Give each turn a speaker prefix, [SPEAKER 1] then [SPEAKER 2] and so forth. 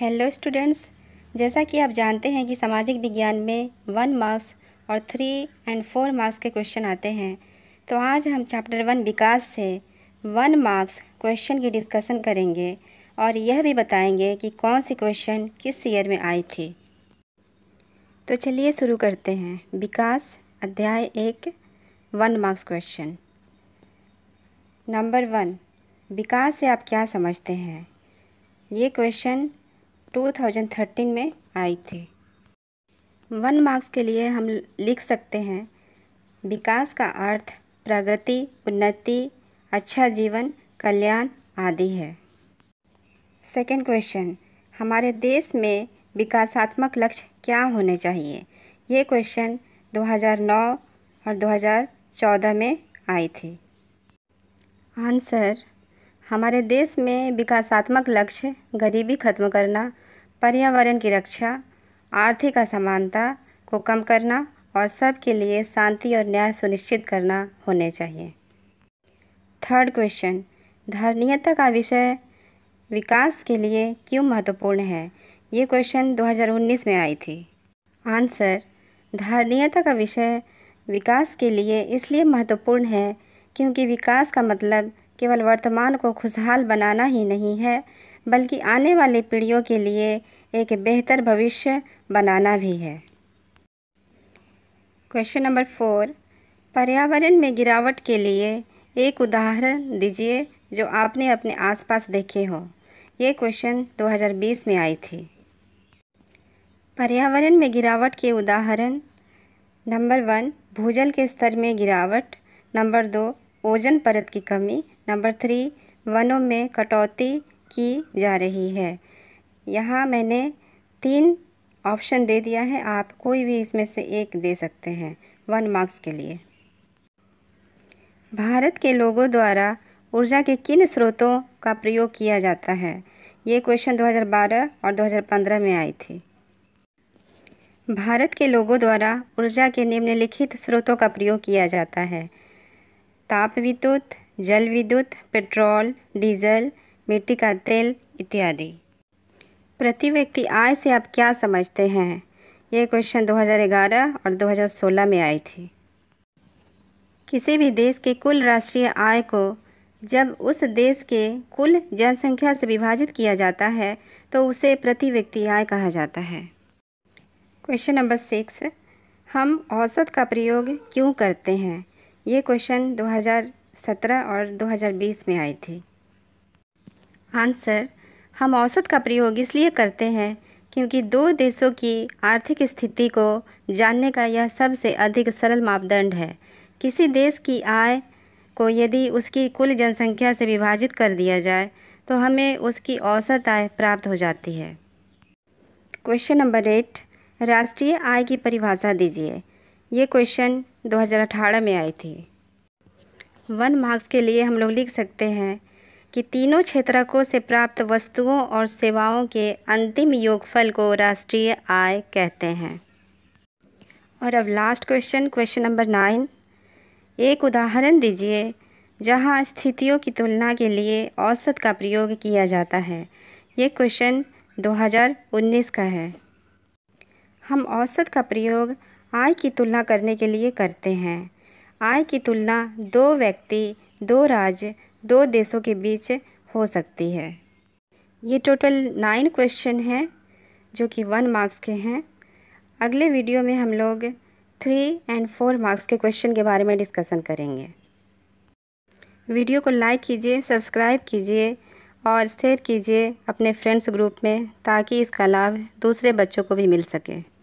[SPEAKER 1] hello students जैसा कि आप जानते हैं कि सामाजिक विज्ञान में वन मार्क्स और थ्री एंड फोर मार्क्स के क्वेश्चन आते हैं तो आज हम चैप्टर वन विकास से वन मार्क्स क्वेश्चन की डिस्कशन करेंगे और यह भी बताएंगे कि कौन सी क्वेश्चन किस ईयर में आई थी तो चलिए शुरू करते हैं विकास अध्याय एक one marks question number one विकास से आप क्या समझते हैं ये क्वेश्चन 2013 में आई थी वन मार्क्स के लिए हम लिख सकते हैं विकास का अर्थ प्रगति उन्नति अच्छा जीवन कल्याण आदि है सेकंड क्वेश्चन हमारे देश में विकासात्मक लक्ष्य क्या होने चाहिए ये क्वेश्चन 2009 और 2014 में आई थी आंसर हमारे देश में विकासात्मक लक्ष्य गरीबी खत्म करना पर्यावरण की रक्षा आर्थिक असमानता को कम करना और सबके लिए शांति और न्याय सुनिश्चित करना होने चाहिए थर्ड क्वेश्चन धारणीयता का विषय विकास के लिए क्यों महत्वपूर्ण है ये क्वेश्चन 2019 में आई थी आंसर धारणीयता का विषय विकास के लिए इसलिए महत्वपूर्ण है क्योंकि विकास का मतलब केवल वर्तमान को खुशहाल बनाना ही नहीं है बल्कि आने वाली पीढ़ियों के लिए एक बेहतर भविष्य बनाना भी है क्वेश्चन नंबर फोर पर्यावरण में गिरावट के लिए एक उदाहरण दीजिए जो आपने अपने आसपास देखे हो ये क्वेश्चन 2020 में आई थी पर्यावरण में गिरावट के उदाहरण नंबर वन भूजल के स्तर में गिरावट नंबर दो ओजन परत की कमी नंबर थ्री वनों में कटौती की जा रही है यहाँ मैंने तीन ऑप्शन दे दिया है आप कोई भी इसमें से एक दे सकते हैं वन मार्क्स के लिए भारत के लोगों द्वारा ऊर्जा के किन स्रोतों का प्रयोग किया जाता है ये क्वेश्चन 2012 और 2015 में आई थी भारत के लोगों द्वारा ऊर्जा के निम्नलिखित स्रोतों का प्रयोग किया जाता है ताप विद्युत जल विद्युत पेट्रोल डीजल मिट्टी का तेल इत्यादि प्रति व्यक्ति आय से आप क्या समझते हैं ये क्वेश्चन 2011 और 2016 में आई थी किसी भी देश के कुल राष्ट्रीय आय को जब उस देश के कुल जनसंख्या से विभाजित किया जाता है तो उसे प्रति व्यक्ति आय कहा जाता है क्वेश्चन नंबर सिक्स हम औसत का प्रयोग क्यों करते हैं ये क्वेश्चन 2017 और 2020 में आई थी आंसर हम औसत का प्रयोग इसलिए करते हैं क्योंकि दो देशों की आर्थिक स्थिति को जानने का यह सबसे अधिक सरल मापदंड है किसी देश की आय को यदि उसकी कुल जनसंख्या से विभाजित कर दिया जाए तो हमें उसकी औसत आय प्राप्त हो जाती है क्वेश्चन नंबर एट राष्ट्रीय आय की परिभाषा दीजिए ये क्वेश्चन 2018 में आई थी वन मार्क्स के लिए हम लोग लिख सकते हैं कि तीनों क्षेत्रकों से प्राप्त वस्तुओं और सेवाओं के अंतिम योगफल को राष्ट्रीय आय कहते हैं और अब last question question number nine एक उदाहरण दीजिए जहां स्थितियों की तुलना के लिए औसत का प्रयोग किया जाता है ये क्वेश्चन 2019 का है हम औसत का प्रयोग आय की तुलना करने के लिए करते हैं आय की तुलना दो व्यक्ति दो राज्य दो देशों के बीच हो सकती है ये टोटल नाइन क्वेश्चन हैं जो कि वन मार्क्स के हैं अगले वीडियो में हम लोग थ्री एंड फोर मार्क्स के क्वेश्चन के बारे में डिस्कशन करेंगे वीडियो को लाइक कीजिए सब्सक्राइब कीजिए और शेयर कीजिए अपने फ्रेंड्स ग्रुप में ताकि इसका लाभ दूसरे बच्चों को भी मिल सके